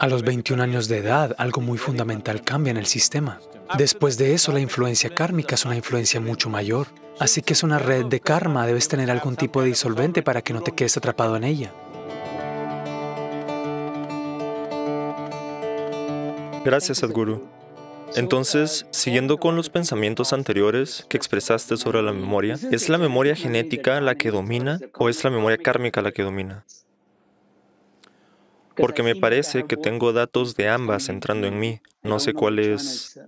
A los 21 años de edad, algo muy fundamental cambia en el sistema. Después de eso, la influencia kármica es una influencia mucho mayor. Así que es una red de karma, debes tener algún tipo de disolvente para que no te quedes atrapado en ella. Gracias, Sadhguru. Entonces, siguiendo con los pensamientos anteriores que expresaste sobre la memoria, ¿es la memoria genética la que domina o es la memoria kármica la que domina? porque me parece que tengo datos de ambas entrando en mí. No sé cuál es...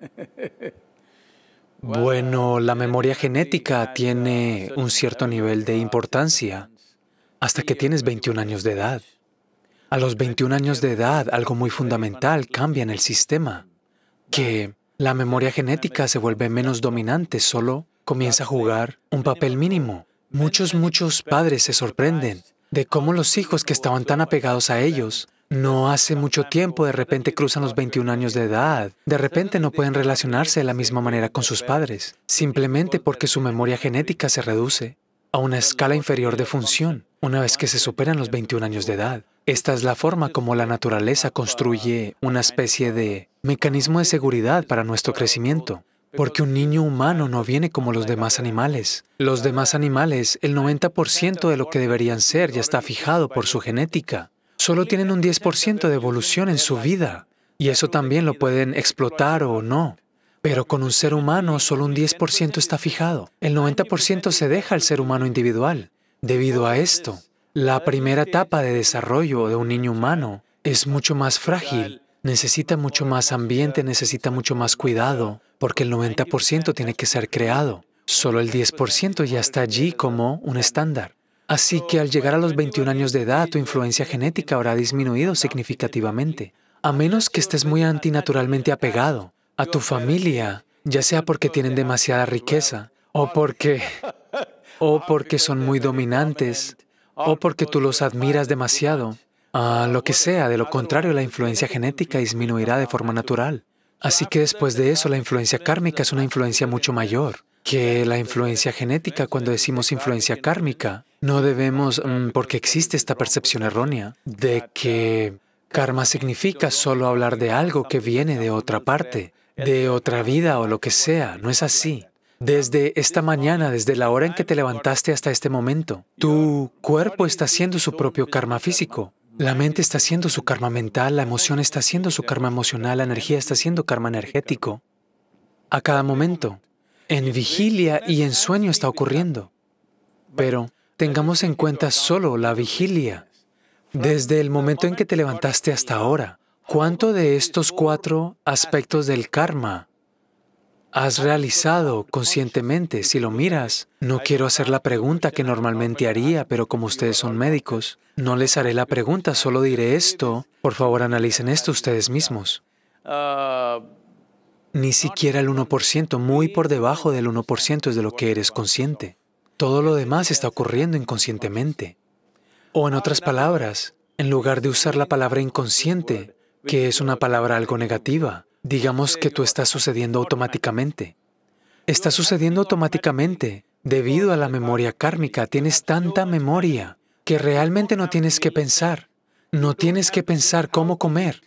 Bueno, la memoria genética tiene un cierto nivel de importancia hasta que tienes 21 años de edad. A los 21 años de edad, algo muy fundamental cambia en el sistema, que la memoria genética se vuelve menos dominante, solo comienza a jugar un papel mínimo. Muchos, muchos padres se sorprenden de cómo los hijos que estaban tan apegados a ellos no hace mucho tiempo de repente cruzan los 21 años de edad, de repente no pueden relacionarse de la misma manera con sus padres, simplemente porque su memoria genética se reduce a una escala inferior de función una vez que se superan los 21 años de edad. Esta es la forma como la naturaleza construye una especie de mecanismo de seguridad para nuestro crecimiento. Porque un niño humano no viene como los demás animales. Los demás animales, el 90% de lo que deberían ser ya está fijado por su genética. Solo tienen un 10% de evolución en su vida. Y eso también lo pueden explotar o no. Pero con un ser humano solo un 10% está fijado. El 90% se deja al ser humano individual. Debido a esto, la primera etapa de desarrollo de un niño humano es mucho más frágil necesita mucho más ambiente, necesita mucho más cuidado, porque el 90% tiene que ser creado. Solo el 10% ya está allí como un estándar. Así que al llegar a los 21 años de edad, tu influencia genética habrá disminuido significativamente, a menos que estés muy antinaturalmente apegado a tu familia, ya sea porque tienen demasiada riqueza, o porque, o porque son muy dominantes, o porque tú los admiras demasiado, a ah, lo que sea. De lo contrario, la influencia genética disminuirá de forma natural. Así que después de eso, la influencia kármica es una influencia mucho mayor que la influencia genética. Cuando decimos influencia kármica, no debemos, mm, porque existe esta percepción errónea de que karma significa solo hablar de algo que viene de otra parte, de otra vida o lo que sea. No es así. Desde esta mañana, desde la hora en que te levantaste hasta este momento, tu cuerpo está haciendo su propio karma físico. La mente está haciendo su karma mental, la emoción está haciendo su karma emocional, la energía está haciendo karma energético. A cada momento, en vigilia y en sueño está ocurriendo. Pero tengamos en cuenta solo la vigilia. Desde el momento en que te levantaste hasta ahora, ¿cuánto de estos cuatro aspectos del karma has realizado conscientemente, si lo miras. No quiero hacer la pregunta que normalmente haría, pero como ustedes son médicos, no les haré la pregunta, solo diré esto. Por favor, analicen esto ustedes mismos. Ni siquiera el 1%, muy por debajo del 1% es de lo que eres consciente. Todo lo demás está ocurriendo inconscientemente. O en otras palabras, en lugar de usar la palabra inconsciente, que es una palabra algo negativa, Digamos que tú estás sucediendo automáticamente. Está sucediendo automáticamente. Debido a la memoria kármica, tienes tanta memoria que realmente no tienes que pensar. No tienes que pensar cómo comer.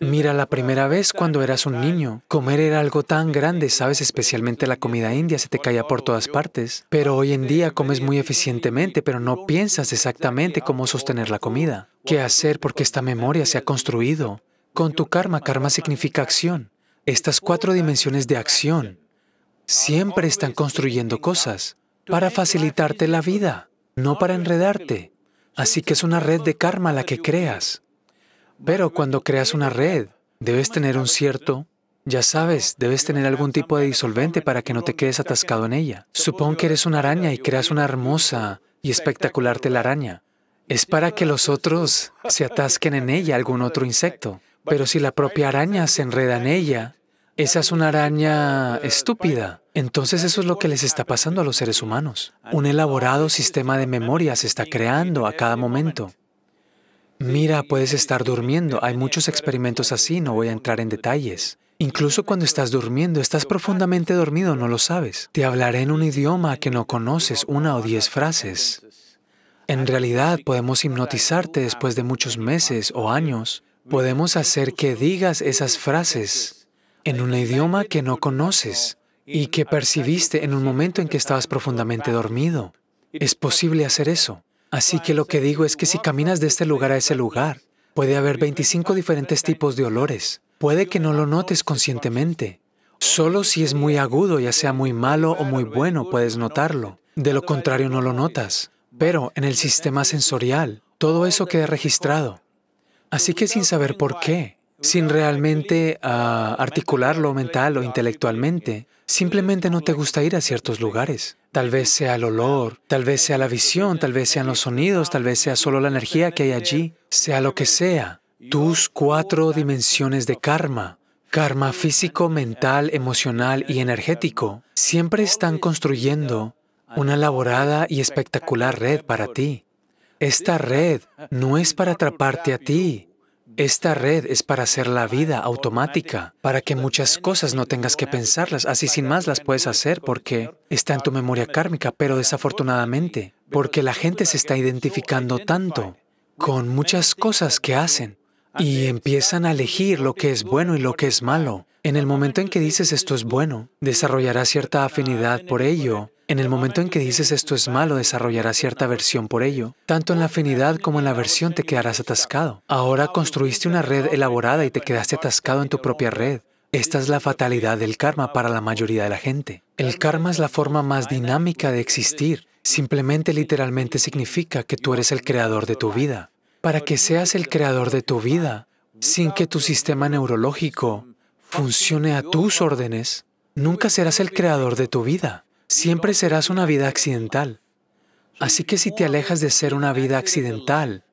Mira, la primera vez cuando eras un niño, comer era algo tan grande, sabes, especialmente la comida india se te caía por todas partes, pero hoy en día comes muy eficientemente, pero no piensas exactamente cómo sostener la comida, qué hacer porque esta memoria se ha construido con tu karma. Karma significa acción. Estas cuatro dimensiones de acción siempre están construyendo cosas para facilitarte la vida, no para enredarte. Así que es una red de karma la que creas. Pero cuando creas una red, debes tener un cierto, ya sabes, debes tener algún tipo de disolvente para que no te quedes atascado en ella. Supón que eres una araña y creas una hermosa y espectacular telaraña. Es para que los otros se atasquen en ella algún otro insecto. Pero si la propia araña se enreda en ella, esa es una araña estúpida. Entonces eso es lo que les está pasando a los seres humanos. Un elaborado sistema de memoria se está creando a cada momento. Mira, puedes estar durmiendo. Hay muchos experimentos así, no voy a entrar en detalles. Incluso cuando estás durmiendo, estás profundamente dormido, no lo sabes. Te hablaré en un idioma que no conoces, una o diez frases. En realidad podemos hipnotizarte después de muchos meses o años Podemos hacer que digas esas frases en un idioma que no conoces y que percibiste en un momento en que estabas profundamente dormido. Es posible hacer eso. Así que lo que digo es que si caminas de este lugar a ese lugar, puede haber 25 diferentes tipos de olores. Puede que no lo notes conscientemente. Solo si es muy agudo, ya sea muy malo o muy bueno, puedes notarlo. De lo contrario, no lo notas. Pero en el sistema sensorial, todo eso queda registrado. Así que sin saber por qué, sin realmente ah, articularlo mental o intelectualmente, simplemente no te gusta ir a ciertos lugares. Tal vez sea el olor, tal vez sea la visión, tal vez sean los sonidos, tal vez sea solo la energía que hay allí, sea lo que sea. Tus cuatro dimensiones de karma, karma físico, mental, emocional y energético, siempre están construyendo una elaborada y espectacular red para ti. Esta red no es para atraparte a ti. Esta red es para hacer la vida automática, para que muchas cosas no tengas que pensarlas, así sin más las puedes hacer porque está en tu memoria kármica, pero desafortunadamente, porque la gente se está identificando tanto con muchas cosas que hacen y empiezan a elegir lo que es bueno y lo que es malo. En el momento en que dices esto es bueno, desarrollarás cierta afinidad por ello en el momento en que dices esto es malo, desarrollarás cierta versión por ello. Tanto en la afinidad como en la versión te quedarás atascado. Ahora construiste una red elaborada y te quedaste atascado en tu propia red. Esta es la fatalidad del karma para la mayoría de la gente. El karma es la forma más dinámica de existir. Simplemente literalmente significa que tú eres el creador de tu vida. Para que seas el creador de tu vida, sin que tu sistema neurológico funcione a tus órdenes, nunca serás el creador de tu vida siempre serás una vida accidental. Así que si te alejas de ser una vida accidental,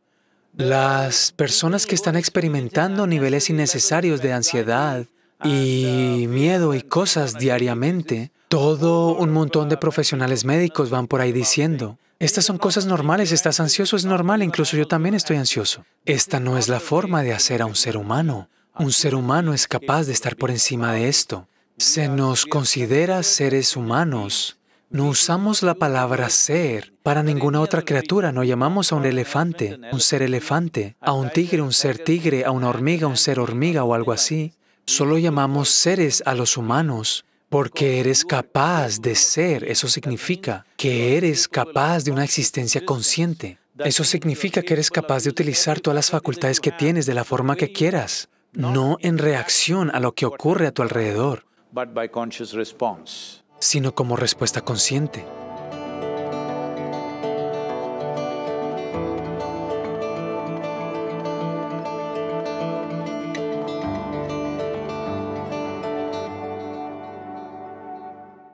las personas que están experimentando niveles innecesarios de ansiedad y miedo y cosas diariamente, todo un montón de profesionales médicos van por ahí diciendo, estas son cosas normales, estás ansioso, es normal, incluso yo también estoy ansioso. Esta no es la forma de hacer a un ser humano. Un ser humano es capaz de estar por encima de esto. Se nos considera seres humanos. No usamos la palabra ser para ninguna otra criatura. No llamamos a un elefante un ser elefante, a un tigre un ser tigre, a una hormiga un ser hormiga o algo así. Solo llamamos seres a los humanos porque eres capaz de ser. Eso significa que eres capaz de una existencia consciente. Eso significa que eres capaz de utilizar todas las facultades que tienes de la forma que quieras, no en reacción a lo que ocurre a tu alrededor sino como respuesta consciente.